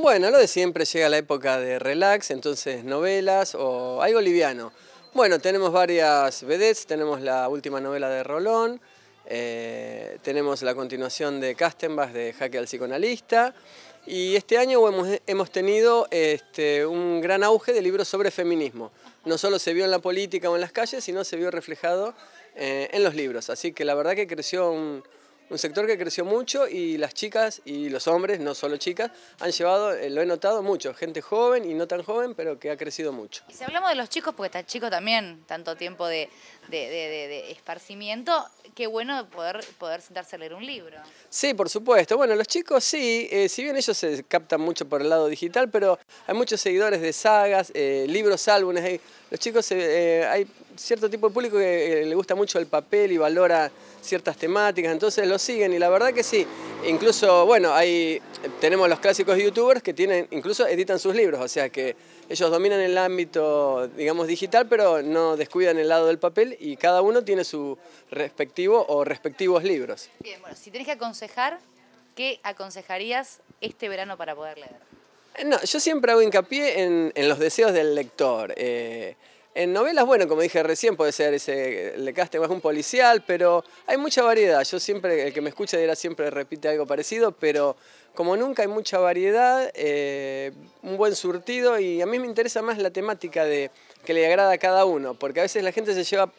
Bueno, lo de siempre llega la época de relax, entonces novelas o algo liviano. Bueno, tenemos varias vedettes, tenemos la última novela de Rolón, eh, tenemos la continuación de Castenbach de Jaque al psicoanalista y este año hemos, tenido este, un gran auge de libros sobre feminismo. No solo se vio en la política o en las calles, sino se vio reflejado eh, en los libros. Así que la verdad que creció un, un sector que creció mucho y las chicas y los hombres, no solo chicas, han llevado, eh, lo he notado mucho, gente joven y no tan joven, pero que ha crecido mucho. Y si hablamos de los chicos, porque está chico también, tanto tiempo de, esparcimiento, qué bueno poder, poder sentarse a leer un libro. Sí, por supuesto. Bueno, los chicos sí, eh, si bien ellos se captan mucho por el lado digital, pero hay muchos seguidores de sagas, eh, libros, álbumes. los chicos, hay cierto tipo de público que eh, le gusta mucho el papel y valora ciertas temáticas, entonces lo siguen y la verdad que sí. Incluso, bueno, ahí tenemos los clásicos youtubers que tienen, incluso editan sus libros, o sea que ellos dominan el ámbito, digamos, digital, pero no descuidan el lado del papel y cada uno tiene su respectivo o respectivos libros. Bien, bueno, si tenés que aconsejar, ¿qué aconsejarías este verano para poder leer? No, yo siempre hago hincapié en, los deseos del lector. Eh, en novelas, bueno, como dije recién, puede ser ese Le Casting es un policial, pero hay mucha variedad. Yo siempre, el que me escucha dirá siempre repite algo parecido, pero como nunca hay mucha variedad, eh, un buen surtido y a mí me interesa más la temática de que le agrada a cada uno, porque a veces la gente se lleva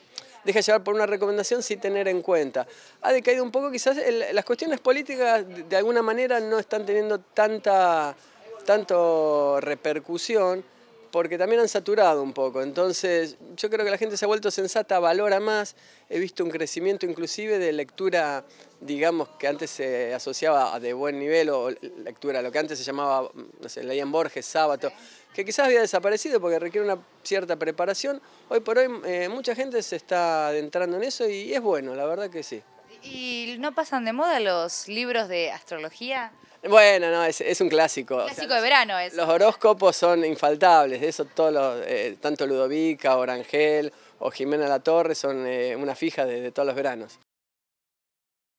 deja llevar por una recomendación sin tener en cuenta. Ha decaído un poco quizás, las cuestiones políticas de alguna manera no están teniendo tanta tanto repercusión, porque también han saturado un poco. Entonces, yo creo que la gente se ha vuelto sensata, valora más. He visto un crecimiento inclusive de lectura, digamos, que antes se asociaba a de buen nivel o lectura, lo que antes se llamaba, no sé, leían Borges, Sábato, que quizás había desaparecido porque requiere una cierta preparación. Hoy por hoy eh, mucha gente se está adentrando en eso y es bueno, la verdad que sí. ¿Y no pasan de moda los libros de astrología? Bueno, no, es, un clásico. Clásico de verano es. Los horóscopos son infaltables, De eso todos eh, tanto Ludovica, Orangel o Jimena La Torre son eh, una fija de todos los veranos.